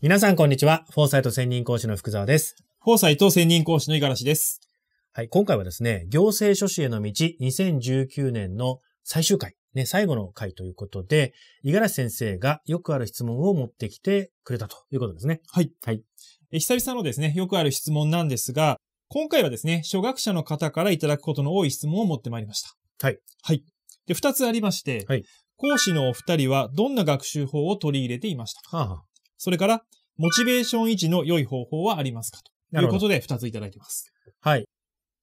皆さんこんにちは。フォーサイト専任講師の福沢です。フォーサイト専任講師の五十嵐です。はい、今回はですね、行政書士への道2019年の最終回、ね、最後の回ということで、五十嵐先生がよくある質問を持ってきてくれたということですね。はい。はい。久々のですね、よくある質問なんですが、今回はですね、初学者の方からいただくことの多い質問を持ってまいりました。はい。はい。で、二つありまして、はい、講師のお二人はどんな学習法を取り入れていましたか、はあそれから、モチベーション維持の良い方法はありますかということで、二ついただいてます。はい。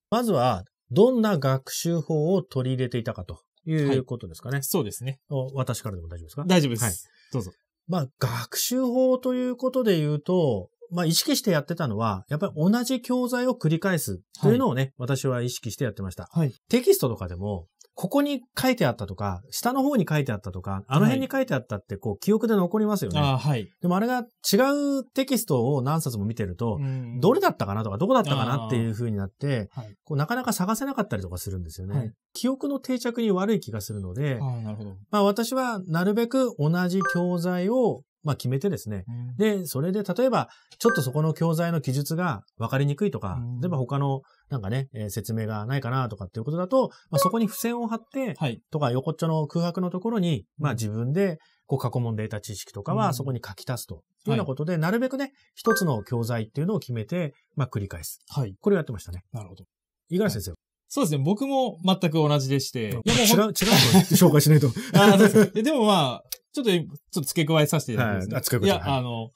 まずは、どんな学習法を取り入れていたかということですかね。はい、そうですね。私からでも大丈夫ですか大丈夫です。はい。どうぞ。まあ、学習法ということで言うと、まあ、意識してやってたのは、やっぱり同じ教材を繰り返すというのをね、はい、私は意識してやってました。はい、テキストとかでも、ここに書いてあったとか、下の方に書いてあったとか、あの辺に書いてあったって、こう、記憶で残りますよね。あはい。でもあれが違うテキストを何冊も見てると、うん、どれだったかなとか、どこだったかなっていう風になって、はい、こうなかなか探せなかったりとかするんですよね。はい、記憶の定着に悪い気がするので、あなるほどまあ私はなるべく同じ教材をまあ決めてですね。で、それで例えば、ちょっとそこの教材の記述が分かりにくいとか、例えば他のなんかね、えー、説明がないかなとかっていうことだと、まあ、そこに付箋を貼って、はい、とか横っちょの空白のところに、まあ自分でこう過去問でーた知識とかはそこに書き足すというようなことで、はい、なるべくね、一つの教材っていうのを決めて、まあ繰り返す。はい。これをやってましたね。なるほど。五十嵐先生、はいそうですね。僕も全く同じでして。いやもう違う、違う紹介しないと。ああ、そうです。でもまあ、ちょっと、ちょっと付け加えさせていただきます、ね、はい、付け加え。いや、はい、あの、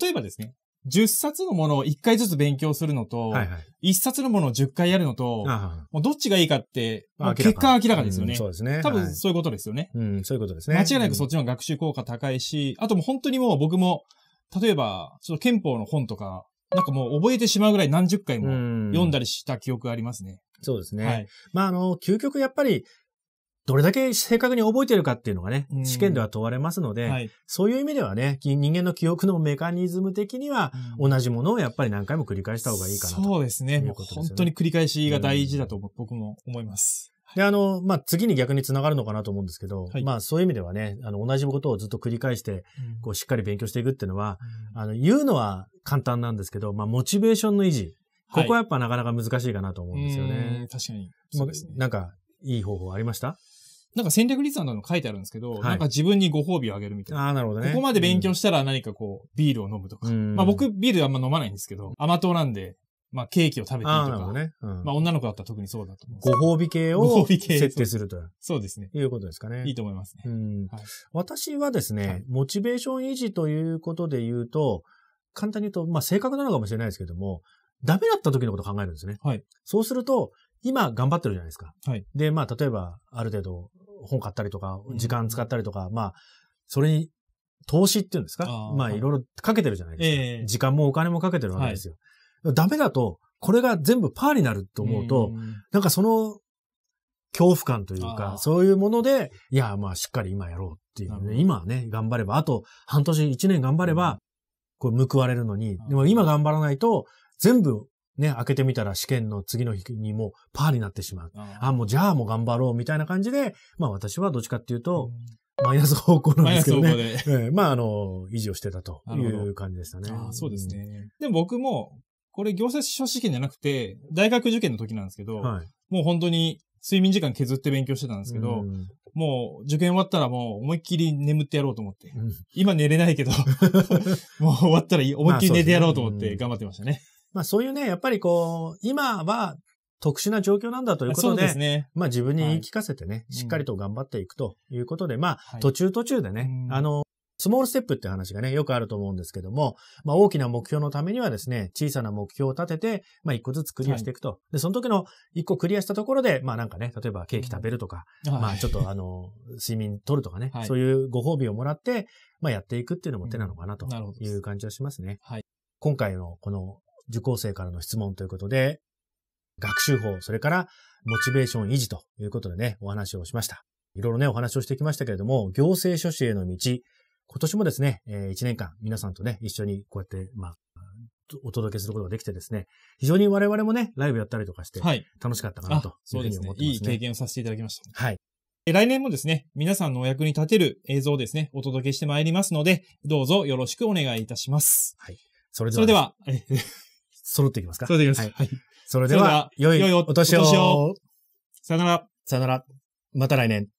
例えばですね、10冊のものを1回ずつ勉強するのと、はいはい、1冊のものを10回やるのと、もうどっちがいいかって、結果明らかですよね、うん、そうですね。多分そういうことですよね、はい、うん、そういうことですね。間違いなくそっちの学習効果高いし、うん、あともう本当にもう僕も、例えば、ちょっと憲法の本とか、なんかもう覚えてしまうぐらい何十回も読んだりした記憶がありますね。うん、そうですね。はい、まあ、あの、究極やっぱりどれだけ正確に覚えてるかっていうのがね、試験では問われますので、はい、そういう意味ではね、人間の記憶のメカニズム的には、同じものをやっぱり何回も繰り返した方がいいかなと、ね、そうですね。本当に繰り返しが大事だと僕も思います。で、あの、まあ、次に逆につながるのかなと思うんですけど、はい、まあ、そういう意味ではね、あの、同じことをずっと繰り返して、こう、しっかり勉強していくっていうのは、うん、あの、言うのは簡単なんですけど、まあ、モチベーションの維持。ここはやっぱなかなか難しいかなと思うんですよね。はい、確かに、ね、まあ。なんか、いい方法ありましたなんか戦略立案なの書いてあるんですけど、はい、なんか自分にご褒美をあげるみたいな。ああ、なるほどね。ここまで勉強したら何かこう、ビールを飲むとか。まあ僕、ビールあんま飲まないんですけど、甘党なんで、まあケーキを食べていいとか。ねうん、まあ女の子だったら特にそうだと思う。ご褒美系を設定するとそうですね。いうことですかね。いいと思いますね。はい、私はですね、モチベーション維持ということで言うと、簡単に言うと、まあ正確なのかもしれないですけども、ダメだった時のことを考えるんですね。はい。そうすると、今頑張ってるじゃないですか。はい。で、まあ、例えば、ある程度、本買ったりとか、時間使ったりとか、うん、まあ、それに、投資っていうんですかまあ、いろいろかけてるじゃないですか。時間もお金もかけてるわけですよ。はい、ダメだと、これが全部パーになると思うと、うん、なんかその、恐怖感というか、そういうもので、いや、まあ、しっかり今やろうっていう、ね、今はね、頑張れば、あと、半年、一年頑張れば、こう、報われるのに、でも今頑張らないと、全部ね、開けてみたら試験の次の日にもうパーになってしまう。あもうじゃあもう頑張ろうみたいな感じで、まあ私はどっちかっていうと、マイナス方向なんですけどね。方向で。まああの、維持をしてたという感じでしたね。あそうですね。でも僕も、これ行政書試験じゃなくて、大学受験の時なんですけど、はい、もう本当に睡眠時間削って勉強してたんですけど、うん、もう受験終わったらもう思いっきり眠ってやろうと思って。うん、今寝れないけど もう終わったら思いっきり寝てやろうと思って頑張ってましたね。まあそういうね、やっぱりこう、今は特殊な状況なんだということで、でね、まあ自分に言い聞かせてね、はい、しっかりと頑張っていくということで、うん、まあ途中途中でね、はい、あの、スモールステップって話がね、よくあると思うんですけども、まあ大きな目標のためにはですね、小さな目標を立てて、まあ一個ずつクリアしていくと。はい、で、その時の一個クリアしたところで、まあなんかね、例えばケーキ食べるとか、うん、まあちょっとあの、睡眠取るとかね、そういうご褒美をもらって、まあやっていくっていうのも手なのかなという感じはしますね。うん今回のこの受講生からの質問ということで、学習法、それからモチベーション維持ということでね、お話をしました。いろいろね、お話をしてきましたけれども、行政書士への道、今年もですね、え1年間皆さんとね、一緒にこうやって、まあ、お届けすることができてですね、非常に我々もね、ライブやったりとかして、楽しかったかなというふうに思ってます、ねい、そうですね。いい経験をさせていただきました。はい。来年もですね、皆さんのお役に立てる映像をですね、お届けしてまいりますので、どうぞよろしくお願いいたします。はい。それでは。それでは、揃っていきますか揃っていきます。はい。それでは、良いお年を。さよなら。さよなら。また来年。